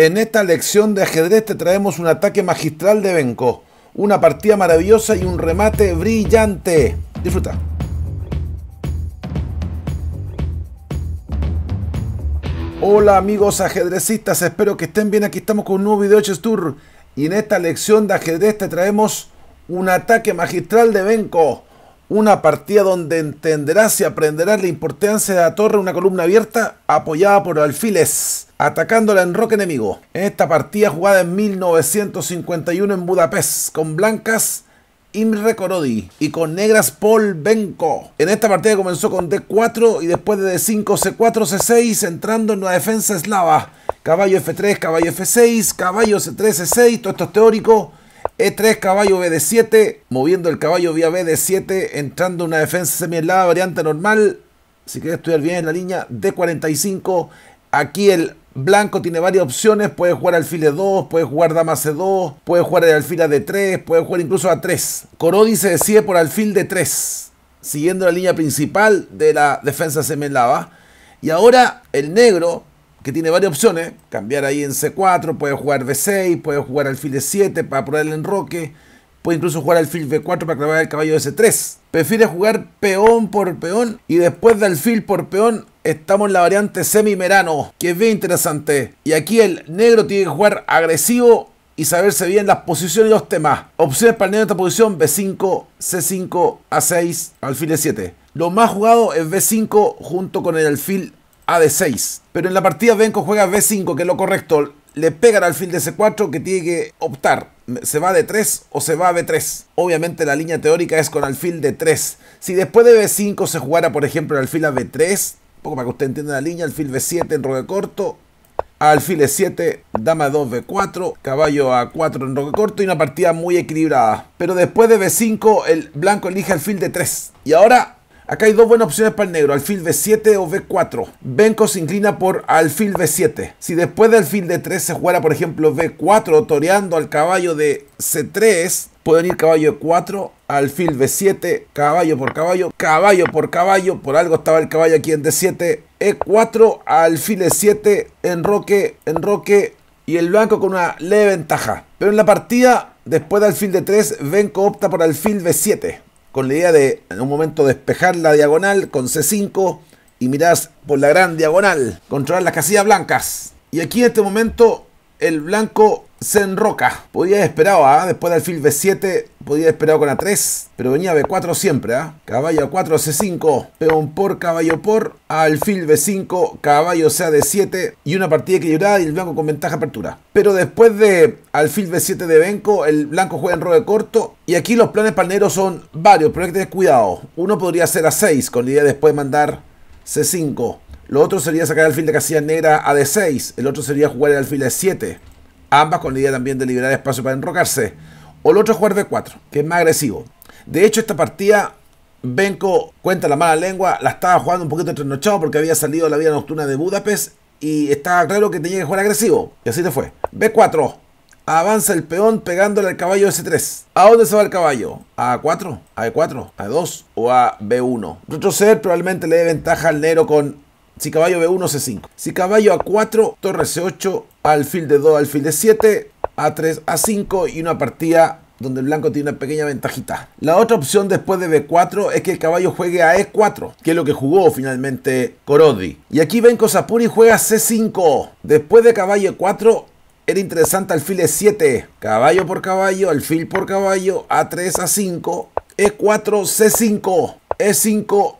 En esta lección de ajedrez te traemos un ataque magistral de Benko, una partida maravillosa y un remate brillante. Disfruta. Hola amigos ajedrecistas, espero que estén bien. Aquí estamos con un nuevo video de Chess Tour y en esta lección de ajedrez te traemos un ataque magistral de Benko, una partida donde entenderás y aprenderás la importancia de la torre, una columna abierta apoyada por alfiles, atacándola en rock enemigo. En esta partida jugada en 1951 en Budapest, con blancas Imre Korodi y con negras Paul Benko. En esta partida comenzó con D4 y después de D5, C4, C6, entrando en una defensa eslava. Caballo F3, caballo F6, caballo C3, C6, todo esto es teórico. E3 caballo bd 7, moviendo el caballo vía bd 7, entrando una defensa semi variante normal. Si quieres estudiar bien en la línea, D45. Aquí el blanco tiene varias opciones. Puede jugar alfil E2, puede jugar dama C2, puede jugar el alfil a D3, puede jugar incluso a 3. Corodi se decide por alfil D3, siguiendo la línea principal de la defensa semi Y ahora el negro que tiene varias opciones. Cambiar ahí en C4, puede jugar B6, puede jugar alfil de 7 para probar el enroque. Puede incluso jugar alfil B4 para clavar el caballo de c 3 Prefiere jugar peón por peón y después de alfil por peón estamos en la variante semi-merano, que es bien interesante. Y aquí el negro tiene que jugar agresivo y saberse bien las posiciones y los temas. Opciones para el negro en esta posición, B5, C5, A6, alfil de 7 Lo más jugado es B5 junto con el alfil a de 6 Pero en la partida Benko juega B5, que es lo correcto. Le pegan al alfil de C4 que tiene que optar. ¿Se va de 3 o se va a B3? Obviamente la línea teórica es con alfil de 3. Si después de B5 se jugara, por ejemplo, el alfil a B3, poco para que usted entienda la línea, alfil B7 en roque corto, alfil E7, dama 2 B4, caballo A4 en roque corto y una partida muy equilibrada. Pero después de B5 el blanco elige alfil de 3. Y ahora Acá hay dos buenas opciones para el negro, alfil B7 o B4. Benko se inclina por alfil B7. Si después del alfil D3 se juega, por ejemplo, B4 toreando al caballo de C3, pueden ir caballo E4, alfil B7, caballo por caballo, caballo por caballo, por algo estaba el caballo aquí en D7, E4, alfil E7, enroque, enroque, y el blanco con una leve ventaja. Pero en la partida, después del alfil D3, Benko opta por alfil B7 con la idea de en un momento despejar la diagonal con C5 y mirar por la gran diagonal, controlar las casillas blancas. Y aquí en este momento el blanco se enroca. Podía esperaba ¿ah? después del alfil B7 podía haber esperado con A3, pero venía B4 siempre, ¿ah? Caballo A4, C5, peón por, caballo por, alfil B5, caballo sea de 7 y una partida equilibrada y el blanco con ventaja apertura. Pero después de alfil B7 de Benko, el blanco juega en ROE corto y aquí los planes palneros son varios, pero hay que tener cuidado. Uno podría ser A6 con la idea de después mandar C5. Lo otro sería sacar el alfil de casilla negra a D6. El otro sería jugar el alfil de 7 Ambas con la idea también de liberar espacio para enrocarse. O el otro jugar de 4, que es más agresivo. De hecho, esta partida, Benko cuenta la mala lengua, la estaba jugando un poquito entrenochado porque había salido la vida nocturna de Budapest y estaba claro que tenía que jugar agresivo. Y así te fue. B4. Avanza el peón pegándole al caballo S3. ¿A dónde se va el caballo? ¿A A4? ¿A E4? ¿A E2? ¿O a 4 a e 4 a 2 o a b 1 Retroceder probablemente le dé ventaja al negro con si caballo B1, C5. Si caballo A4, torre C8, alfil de 2, alfil de 7, a 3, a 5 y una partida donde el blanco tiene una pequeña ventajita. La otra opción después de B4 es que el caballo juegue a E4, que es lo que jugó finalmente Corodi. Y aquí Benko Sapuri juega C5. Después de caballo E4 era interesante alfil E7. Caballo por caballo, alfil por caballo, A3, A5, E4, C5, E5,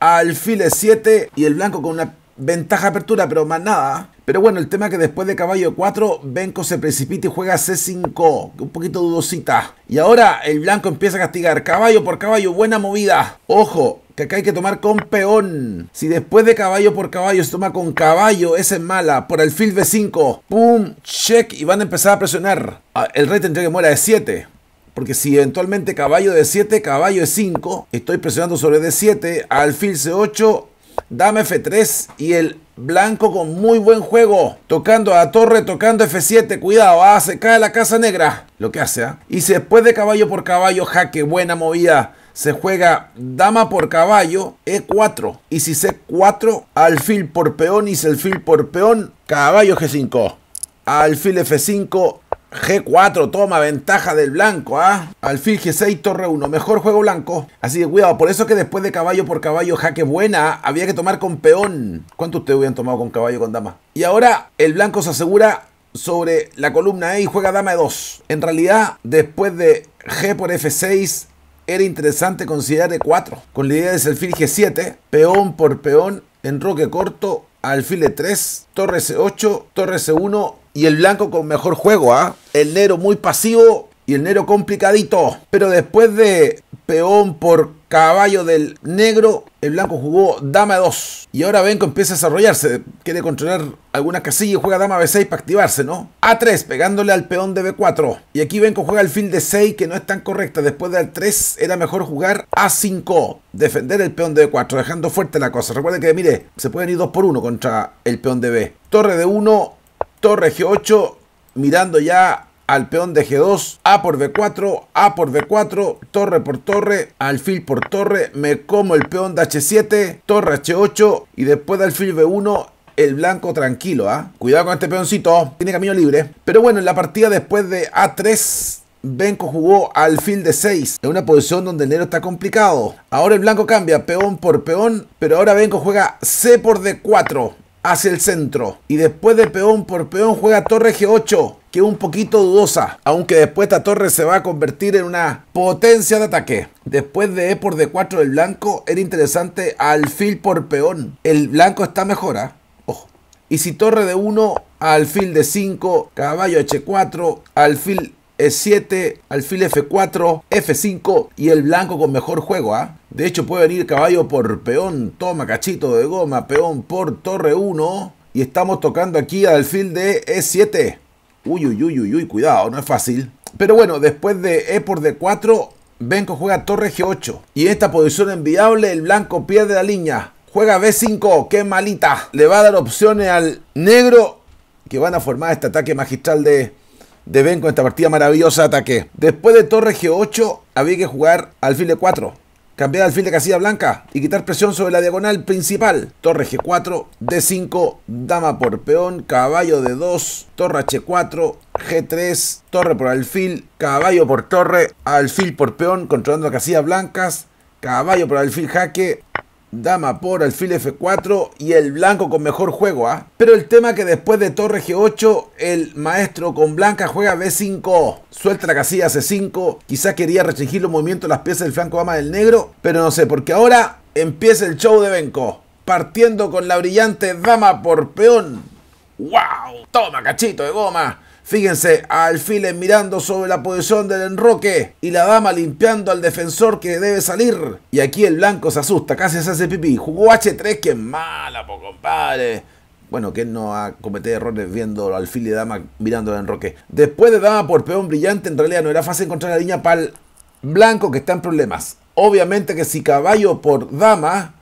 alfil E7 y el blanco con una ventaja apertura, pero más nada. Pero bueno, el tema es que después de caballo 4, Benko se precipita y juega C5, un poquito dudosita. Y ahora el blanco empieza a castigar caballo por caballo, buena movida. Ojo, que acá hay que tomar con peón. Si después de caballo por caballo se toma con caballo, esa es mala. Por el alfil B5, pum, check y van a empezar a presionar. Ah, el rey tendría que muera de 7. Porque si eventualmente caballo de 7, caballo de 5, estoy presionando sobre D7, alfil C8, dama F3 y el blanco con muy buen juego. Tocando a torre, tocando F7. Cuidado, ah, se cae la casa negra. Lo que hace, ah. Y si después de caballo por caballo, jaque, buena movida. Se juega dama por caballo, E4. Y si C4, alfil por peón y si alfil por peón, caballo G5. Alfil F5, G4 toma ventaja del blanco, ¿ah? Alfil G6, torre 1. Mejor juego blanco. Así que cuidado. Por eso que después de caballo por caballo, jaque buena, había que tomar con peón. ¿Cuánto ustedes hubieran tomado con caballo con dama? Y ahora el blanco se asegura sobre la columna E y juega dama E2. En realidad, después de G por F6, era interesante considerar E4. Con la idea de alfil G7, peón por peón, enroque corto, alfil E3, torre C8, torre C1, y el blanco con mejor juego, ¿ah? El negro muy pasivo y el negro complicadito. Pero después de peón por caballo del negro, el blanco jugó dama 2. Y ahora Benko empieza a desarrollarse. Quiere controlar algunas casilla y juega dama B6 para activarse, ¿no? A3, pegándole al peón de B4. Y aquí Benko juega el fin de 6, que no es tan correcta. Después del al 3 era mejor jugar A5. Defender el peón de B4, dejando fuerte la cosa. Recuerden que, mire, se pueden ir 2 por 1 contra el peón de B. Torre de 1 torre G8, mirando ya al peón de G2, A por B4, A por B4, torre por torre, alfil por torre, me como el peón de H7, torre H8 y después de alfil B1 el blanco tranquilo, ¿ah? Cuidado con este peoncito, tiene camino libre. Pero bueno, en la partida después de A3, Benko jugó alfil de 6, en una posición donde el negro está complicado. Ahora el blanco cambia peón por peón, pero ahora Benko juega C por D4 hacia el centro. Y después de peón por peón juega torre G8, que es un poquito dudosa, aunque después esta torre se va a convertir en una potencia de ataque. Después de E por D4 del blanco, era interesante alfil por peón. El blanco está mejor, ¿ah? ojo. Y si torre de 1, alfil de 5, caballo H4, alfil e7, alfil F4, F5 y el blanco con mejor juego, ¿ah? De hecho puede venir caballo por peón, toma cachito de goma, peón por torre 1 y estamos tocando aquí al alfil de E7. Uy, uy, uy, uy, cuidado, no es fácil. Pero bueno, después de E por D4, Benko juega torre G8. Y en esta posición enviable, el blanco pierde la línea. Juega B5, qué malita. Le va a dar opciones al negro que van a formar este ataque magistral de Deben con esta partida maravillosa ataque. Después de torre G8 había que jugar alfil de 4. Cambiar alfil de casilla blanca y quitar presión sobre la diagonal principal. Torre G4, D5, dama por peón, caballo de 2, torre H4, G3, torre por alfil, caballo por torre, alfil por peón controlando casillas blancas, caballo por alfil jaque, Dama por alfil F4 y el blanco con mejor juego, ¿ah? Pero el tema que después de torre G8, el maestro con blanca juega B5. Suelta la casilla C5. Quizás quería restringir los movimientos de las piezas del flanco dama del negro, pero no sé, porque ahora empieza el show de Benko. Partiendo con la brillante dama por peón. ¡Wow! Toma, cachito de goma. Fíjense, Alfiles mirando sobre la posición del enroque y la dama limpiando al defensor que debe salir. Y aquí el blanco se asusta, casi se hace pipí. Jugó H3, que mala, por compadre. Bueno, que no ha cometido errores viendo al alfil y dama mirando al enroque. Después de dama por peón brillante, en realidad no era fácil encontrar la línea para el blanco que está en problemas. Obviamente que si caballo por dama,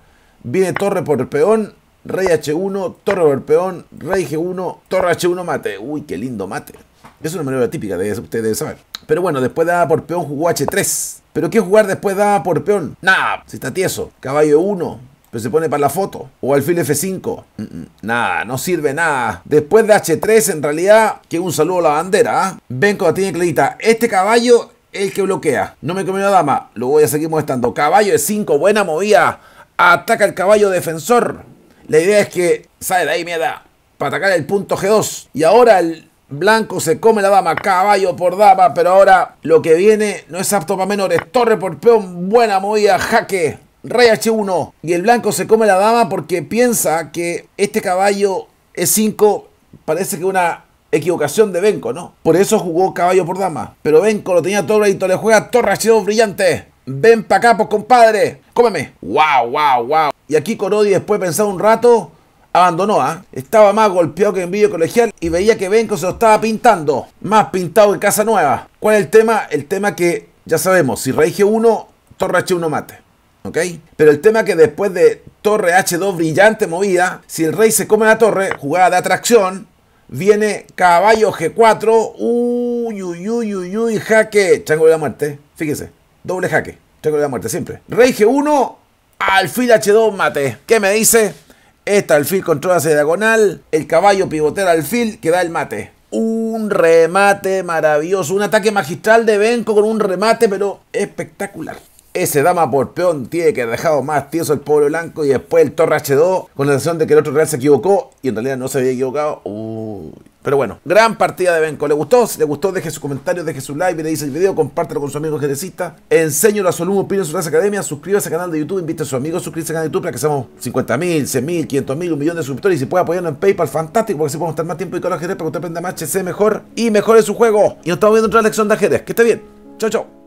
viene torre por peón, Rey H1, Torre peón, Rey G1, Torre H1 mate. Uy, qué lindo mate. Es una manera típica, de eso, ustedes deben saber. Pero bueno, después de A por peón jugó H3. ¿Pero qué jugar después de A por peón? Nada, si está tieso. Caballo 1, pero se pone para la foto. O alfil F5. Mm, mm. nada, no sirve nada. Después de H3, en realidad, que un saludo a la bandera. ¿eh? Ven cuando tiene clarita. Este caballo el que bloquea. No me comió la dama. Lo voy a seguir molestando. Caballo de 5, buena movida. Ataca el caballo defensor. La idea es que sale de ahí, mierda, para atacar el punto G2. Y ahora el blanco se come la dama, caballo por dama, pero ahora lo que viene no es apto para menores. Torre por peón, buena movida, jaque. Rey H1 y el blanco se come la dama porque piensa que este caballo E5 parece que una equivocación de Benko, ¿no? Por eso jugó caballo por dama. Pero Benko lo tenía todo y le juega torre H2 brillante. Ven pa' acá, pues compadre. Cómeme. Wow, wow, wow. Y aquí Corodi, después de pensar un rato, abandonó, ¿ah? Estaba más golpeado que en vídeo colegial y veía que Benko se lo estaba pintando. Más pintado en Casa Nueva. ¿Cuál es el tema? El tema que ya sabemos, si rey G1, torre H1 mate. ¿Ok? Pero el tema que después de torre H2 brillante movida, si el rey se come la torre, jugada de atracción, viene caballo G4, uy, uy, uy, uy, uy, jaque, chango de la muerte. Fíjese. Doble jaque. Triángulo de la muerte, siempre. Rey G1, alfil H2, mate. ¿Qué me dice? Esta alfil controla hacia diagonal. El caballo pivotea alfil que da el mate. Un remate maravilloso. Un ataque magistral de Benko con un remate, pero espectacular. Ese dama por peón tiene que haber dejado más tieso el pueblo blanco y después el torre H2 con la sensación de que el otro real se equivocó y en realidad no se había equivocado. Uy. Pero bueno, gran partida de Benco. ¿Le gustó? Si le gustó, deje su comentario, deje su like, le dice el video, compártelo con su amigo Jerecista. Enseño a su alumno, en su clase academia, suscríbase al canal de YouTube, invite a sus amigos, suscríbase al canal de YouTube para que seamos 50.000, 100.000, 500.000, un millón de suscriptores. Y si puede apoyarnos en PayPal, fantástico, porque así podemos estar más tiempo y con los ajedrez para que usted aprenda más, HC mejor y mejore su juego. Y nos estamos viendo en otra lección de ajedrez. Que esté bien. Chao, chao.